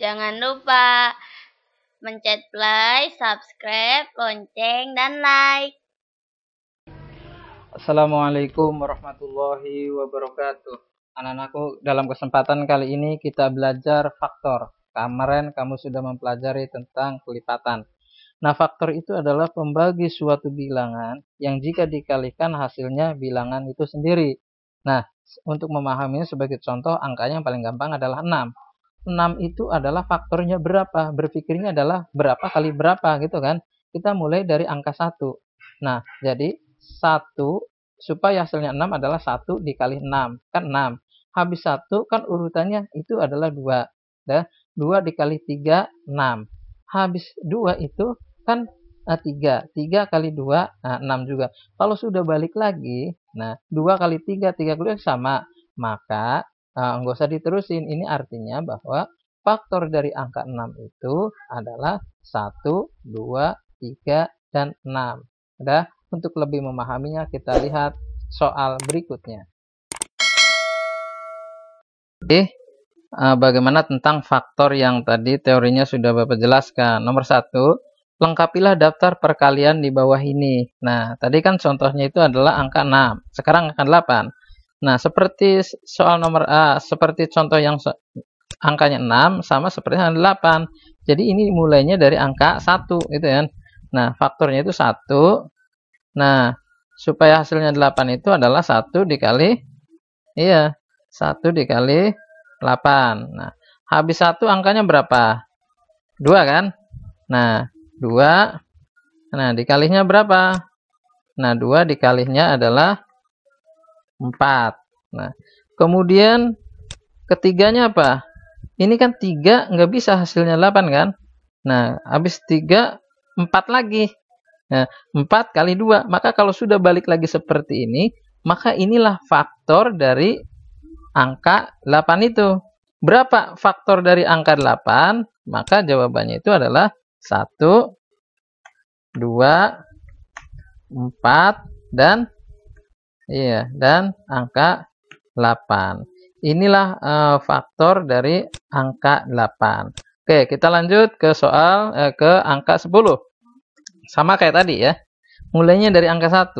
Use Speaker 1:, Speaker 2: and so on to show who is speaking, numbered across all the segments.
Speaker 1: Jangan lupa mencet play, subscribe, lonceng, dan like. Assalamualaikum warahmatullahi wabarakatuh. Anak-anakku, dalam kesempatan kali ini kita belajar faktor. Kemarin kamu sudah mempelajari tentang kelipatan. Nah, faktor itu adalah pembagi suatu bilangan yang jika dikalikan hasilnya bilangan itu sendiri. Nah, untuk memahaminya sebagai contoh, angkanya yang paling gampang adalah 6. 6 itu adalah faktornya berapa? Berpikirnya adalah berapa kali berapa gitu kan. Kita mulai dari angka 1. Nah, jadi 1 supaya hasilnya 6 adalah 1 dikali 6. Kan 6. Habis 1 kan urutannya itu adalah 2. Dan 2 dikali 3, 6. Habis 2 itu kan 3, eh, 3 kali 2, nah, 6 juga kalau sudah balik lagi nah 2 kali 3, 3 kali 2 sama maka eh, nggak usah diterusin ini artinya bahwa faktor dari angka 6 itu adalah 1, 2, 3, dan 6. Udah, untuk lebih memahaminya kita lihat soal berikutnya. Oke, eh, bagaimana tentang faktor yang tadi teorinya sudah Bapak jelaskan. Nomor 1, lengkapilah daftar perkalian di bawah ini. Nah, tadi kan contohnya itu adalah angka 6, sekarang akan 8. Nah, seperti soal nomor A, seperti contoh yang so angkanya 6 sama seperti yang 8. Jadi ini mulainya dari angka 1 gitu ya. Nah, faktornya itu 1. Nah, supaya hasilnya 8 itu adalah 1 dikali iya, 1 dikali 8. Nah, habis 1 angkanya berapa? 2 kan? Nah, 2. Nah, dikalinya berapa? Nah, 2 dikalinya adalah 4. Nah, kemudian ketiganya apa? Ini kan 3 nggak bisa hasilnya 8 kan? Nah, habis 3, 4 lagi. Nah, 4 kali 2. Maka kalau sudah balik lagi seperti ini, maka inilah faktor dari angka 8 itu. Berapa faktor dari angka 8? Maka jawabannya itu adalah 1, 2, 4, dan iya, dan angka 8. Inilah uh, faktor dari angka 8. Oke, kita lanjut ke soal uh, ke angka 10. Sama kayak tadi ya. Mulainya dari angka 1.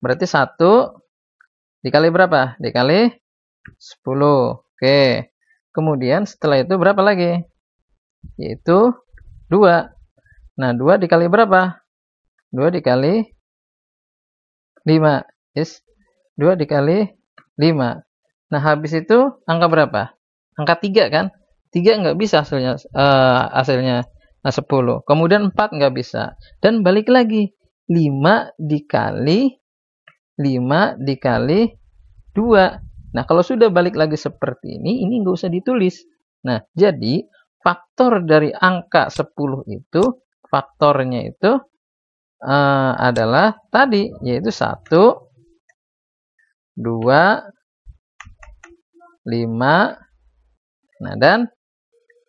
Speaker 1: Berarti 1 dikali berapa? Dikali 10. Oke. Kemudian setelah itu berapa lagi? Yaitu 2. Nah, 2 dikali berapa? 2 dikali 5. Yes. 2 dikali 5. Nah, habis itu angka berapa? Angka 3 kan? 3 nggak bisa hasilnya uh, hasilnya nah, 10. Kemudian 4 nggak bisa. Dan balik lagi. 5 dikali 5 dikali 2. Nah, kalau sudah balik lagi seperti ini, ini nggak usah ditulis. Nah, jadi faktor dari angka 10 itu, faktornya itu uh, adalah tadi, yaitu 1, 2, 5, nah dan,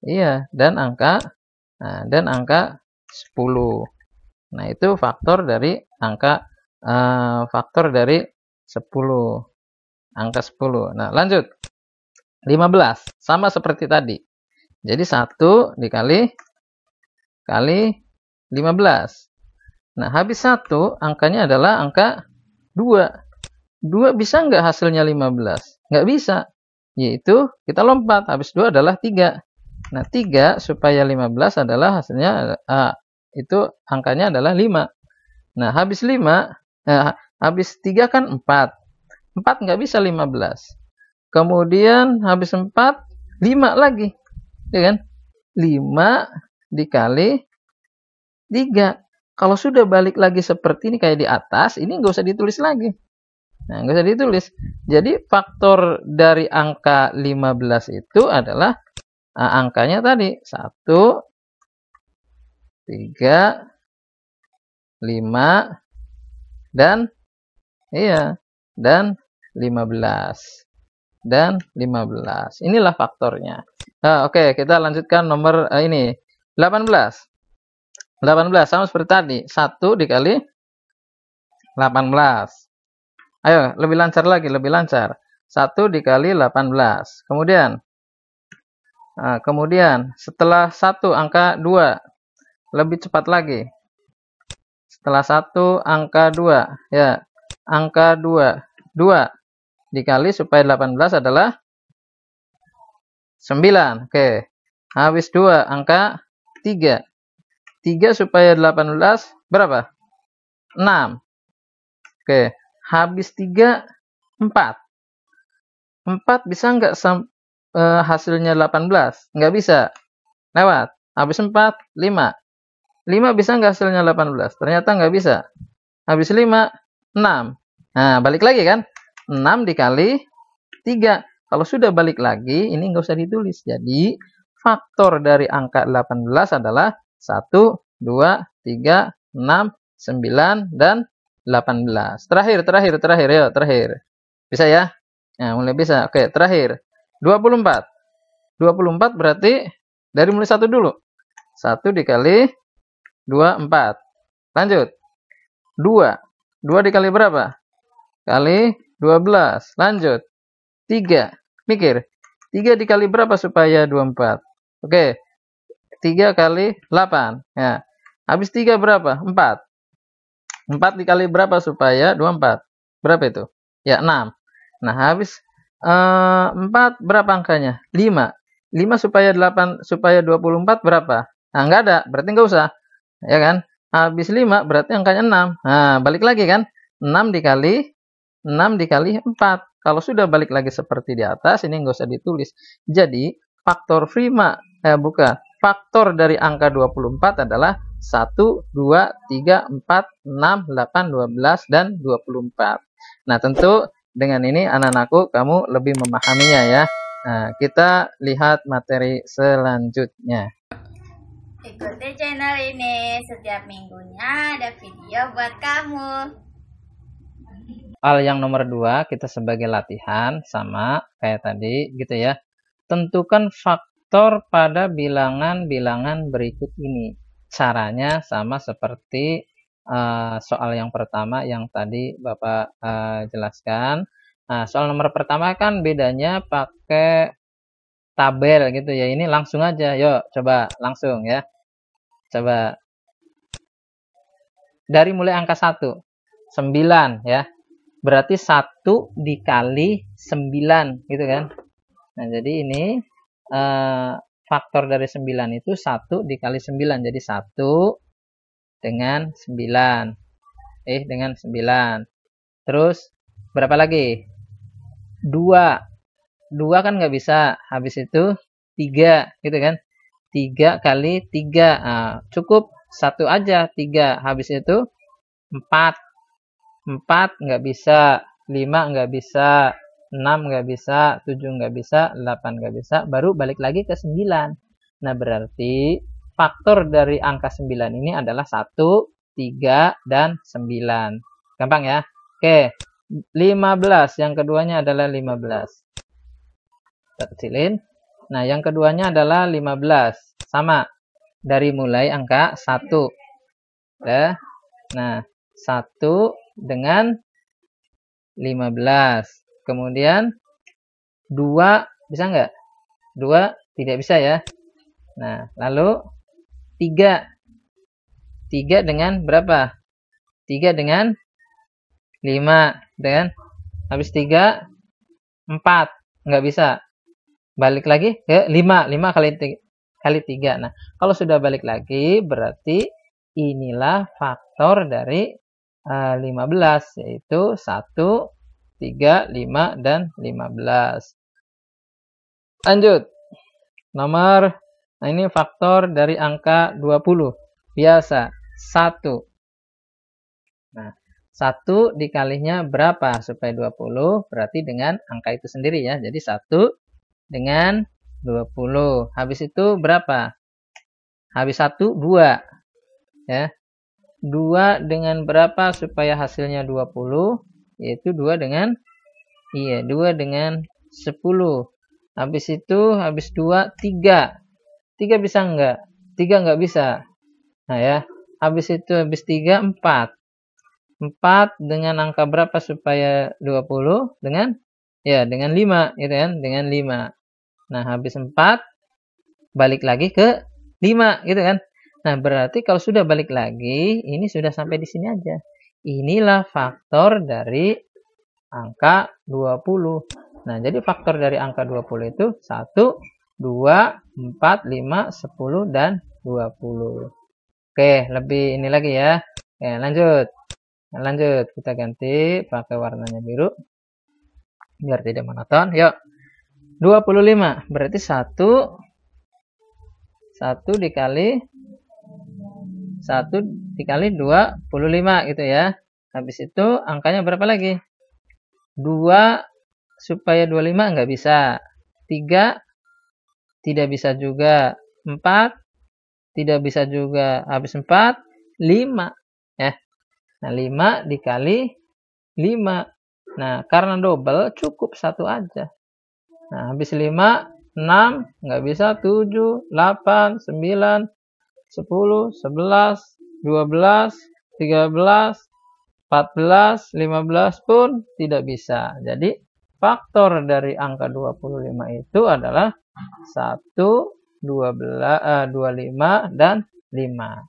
Speaker 1: iya, dan angka, nah, dan angka 10. Nah, itu faktor dari angka, uh, faktor dari 10, angka 10. Nah, lanjut. 15, sama seperti tadi. Jadi 1 dikali kali 15. Nah, habis 1 angkanya adalah angka 2. 2 bisa nggak hasilnya 15? Nggak bisa. Yaitu kita lompat. Habis 2 adalah 3. Nah, 3 supaya 15 adalah hasilnya A. Itu angkanya adalah 5. Nah, habis 5, eh, habis 3 kan 4. 4 nggak bisa 15. Kemudian habis 4, 5 lagi ya kan? 5 dikali 3. Kalau sudah balik lagi seperti ini kayak di atas, ini nggak usah ditulis lagi. Nah, nggak usah ditulis. Jadi faktor dari angka 15 itu adalah uh, angkanya tadi 1, 3, 5, dan iya, dan 15 dan 15. Inilah faktornya. Nah, Oke, okay, kita lanjutkan nomor uh, ini. 18. 18 sama seperti tadi. 1 dikali 18. Ayo, lebih lancar lagi, lebih lancar. 1 dikali 18. Kemudian, nah, kemudian setelah 1 angka 2. Lebih cepat lagi. Setelah 1 angka 2. Ya, angka 2. 2 dikali supaya 18 adalah 9. Oke. Habis 2 angka 3. 3 supaya 18 berapa? 6. Oke. Habis 3 4. 4 bisa nggak eh, hasilnya 18? Nggak bisa. Lewat. Habis 4 5. 5 bisa nggak hasilnya 18? Ternyata nggak bisa. Habis 5 6. Nah, balik lagi kan? 6 dikali 3. Kalau sudah balik lagi, ini nggak usah ditulis. Jadi, faktor dari angka 18 adalah 1, 2, 3, 6, 9, dan 18. Terakhir, terakhir, terakhir, Yuk, terakhir. Bisa ya? Nah, mulai bisa. Oke, terakhir. 24. 24 berarti dari mulai 1 dulu. 1 dikali 2, 4. Lanjut. 2. 2 dikali berapa? Kali 12. Lanjut. 3. Mikir. 3 dikali berapa supaya 24? Oke. 3 kali 8. Ya. Habis 3 berapa? 4. 4 dikali berapa supaya 24? Berapa itu? Ya, 6. Nah, habis uh, eh, 4 berapa angkanya? 5. 5 supaya 8 supaya 24 berapa? Nah, nggak ada. Berarti nggak usah. Ya kan? Habis 5 berarti angkanya 6. Nah, balik lagi kan? 6 dikali 6 dikali 4. Kalau sudah balik lagi seperti di atas, ini nggak usah ditulis. Jadi, faktor prima, eh bukan, faktor dari angka 24 adalah 1, 2, 3, 4, 6, 8, 12, dan 24. Nah, tentu dengan ini anak-anakku kamu lebih memahaminya ya. Nah, kita lihat materi selanjutnya. Ikuti channel ini, setiap minggunya ada video buat kamu. Soal yang nomor dua kita sebagai latihan sama kayak tadi gitu ya. Tentukan faktor pada bilangan-bilangan berikut ini. Caranya sama seperti uh, soal yang pertama yang tadi Bapak uh, jelaskan. Nah, soal nomor pertama kan bedanya pakai tabel gitu ya. Ini langsung aja. Yuk, coba langsung ya. Coba dari mulai angka 1. 9 ya berarti satu dikali 9 gitu kan. Nah, jadi ini eh, faktor dari 9 itu satu dikali 9. Jadi satu dengan 9. Eh, dengan 9. Terus berapa lagi? Dua, dua kan nggak bisa. Habis itu Tiga gitu kan. Tiga kali tiga, ah, cukup satu aja tiga Habis itu Empat. 4 nggak bisa, 5 nggak bisa, 6 nggak bisa, 7 nggak bisa, 8 nggak bisa, baru balik lagi ke 9. Nah, berarti faktor dari angka 9 ini adalah 1, 3, dan 9. Gampang ya? Oke, 15. Yang keduanya adalah 15. Kita kecilin. Nah, yang keduanya adalah 15. Sama. Dari mulai angka 1. Ya. Nah, 1, dengan 15. Kemudian 2 bisa enggak? 2 tidak bisa ya. Nah, lalu 3. 3 dengan berapa? 3 dengan 5 dengan habis 3 4 enggak bisa. Balik lagi ke 5. 5 kali 3 kali 3. Nah, kalau sudah balik lagi berarti inilah faktor dari 15 eh, yaitu 1, 3, 5 dan 15. Lanjut. Nomor nah ini faktor dari angka 20. Biasa 1. Nah, 1 dikalinya berapa supaya 20? Berarti dengan angka itu sendiri ya. Jadi 1 dengan 20. Habis itu berapa? Habis 1 2. Ya. 2 dengan berapa supaya hasilnya 20? Yaitu 2 dengan iya, 2 dengan 10. Habis itu habis 2 3. 3 bisa enggak? 3 enggak bisa. Nah ya, habis itu habis 3 4. 4 dengan angka berapa supaya 20? Dengan ya, dengan 5 gitu kan, dengan 5. Nah, habis 4 balik lagi ke 5 gitu kan. Nah, berarti kalau sudah balik lagi, ini sudah sampai di sini aja. Inilah faktor dari angka 20. Nah, jadi faktor dari angka 20 itu 1, 2, 4, 5, 10, dan 20. Oke, lebih ini lagi ya. Oke, lanjut. Nah, lanjut, kita ganti pakai warnanya biru. Biar tidak monoton. Yuk. 25, berarti 1, 1 dikali 1 dikali 25 gitu ya. Habis itu angkanya berapa lagi? 2 supaya 25 nggak bisa. 3 tidak bisa juga. 4 tidak bisa juga. Habis 4 5 ya. Nah, 5 dikali 5. Nah, karena double cukup satu aja. Nah, habis 5 6 nggak bisa 7 8 9 10, 11, 12, 13, 14, 15 pun tidak bisa. Jadi faktor dari angka 25 itu adalah 1, 12, eh, 25, dan 5.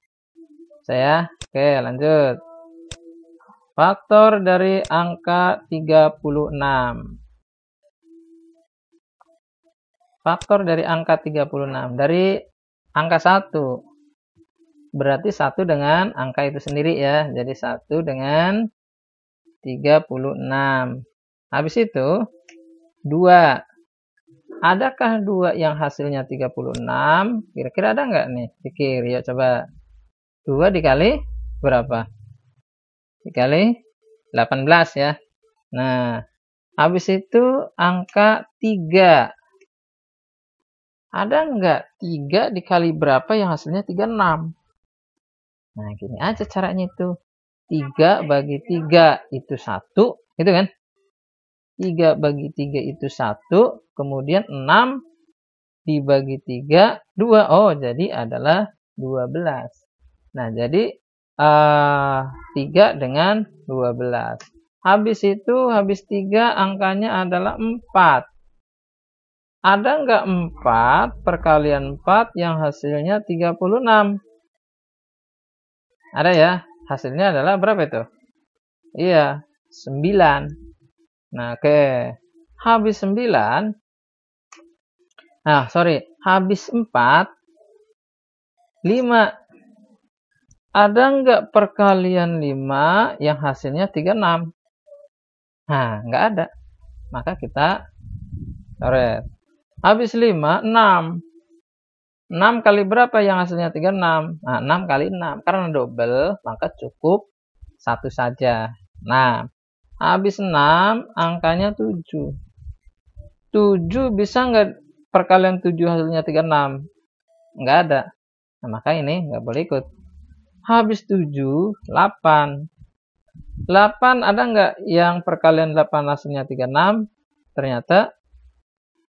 Speaker 1: Saya, oke lanjut. Faktor dari angka 36. Faktor dari angka 36. Dari angka 1 berarti satu dengan angka itu sendiri ya. Jadi satu dengan 36. Habis itu 2. Adakah dua yang hasilnya 36? Kira-kira ada nggak nih? Pikir, yuk coba. 2 dikali berapa? Dikali 18 ya. Nah, habis itu angka 3. Ada nggak 3 dikali berapa yang hasilnya 36? Nah, gini aja caranya itu. 3 bagi 3 itu 1, gitu kan? 3 bagi 3 itu 1, kemudian 6 dibagi 3, 2. Oh, jadi adalah 12. Nah, jadi uh, eh, 3 dengan 12. Habis itu, habis 3 angkanya adalah 4. Ada nggak 4 perkalian 4 yang hasilnya 36? Ada ya? Hasilnya adalah berapa itu? Iya, 9. Nah, oke. Okay. Habis 9. Nah, sorry. Habis 4. 5. Ada nggak perkalian 5 yang hasilnya 36? Nah, nggak ada. Maka kita coret. Habis 5, 6. 6 kali berapa yang hasilnya 36? Nah, 6 kali 6. Karena double, maka cukup satu saja. Nah, habis 6, angkanya 7. 7 bisa nggak perkalian 7 hasilnya 36? Nggak ada. Nah, maka ini nggak boleh ikut. Habis 7, 8. 8 ada nggak yang perkalian 8 hasilnya 36? Ternyata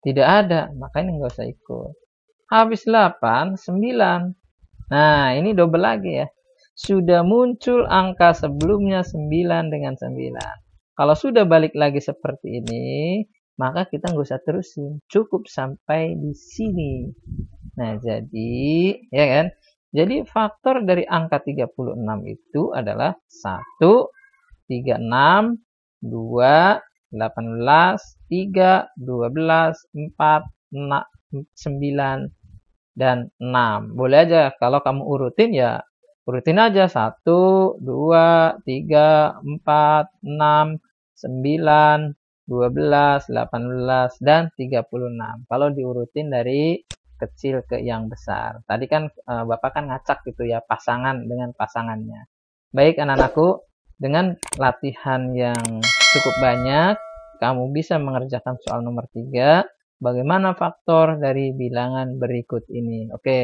Speaker 1: tidak ada. Maka ini nggak usah ikut. Habis 8, 9. Nah, ini double lagi ya. Sudah muncul angka sebelumnya 9 dengan 9. Kalau sudah balik lagi seperti ini, maka kita nggak usah terusin. Cukup sampai di sini. Nah, jadi, ya kan? Jadi faktor dari angka 36 itu adalah 1, 36, 2, 18, 3, 12, 4, 6, 9, dan 6. Boleh aja kalau kamu urutin ya urutin aja 1, 2, 3, 4, 6, 9, 12, 18, dan 36. Kalau diurutin dari kecil ke yang besar. Tadi kan e, Bapak kan ngacak gitu ya pasangan dengan pasangannya. Baik anak-anakku, dengan latihan yang cukup banyak, kamu bisa mengerjakan soal nomor 3 bagaimana faktor dari bilangan berikut ini. Oke,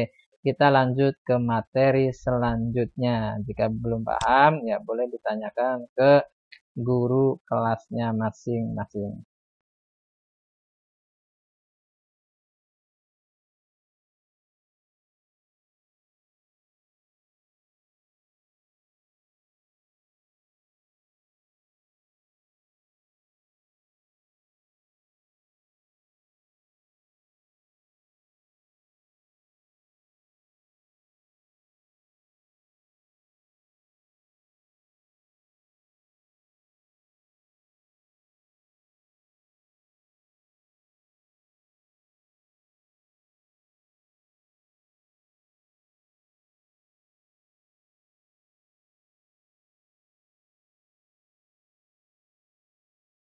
Speaker 1: kita lanjut ke materi selanjutnya. Jika belum paham, ya boleh ditanyakan ke guru kelasnya masing-masing.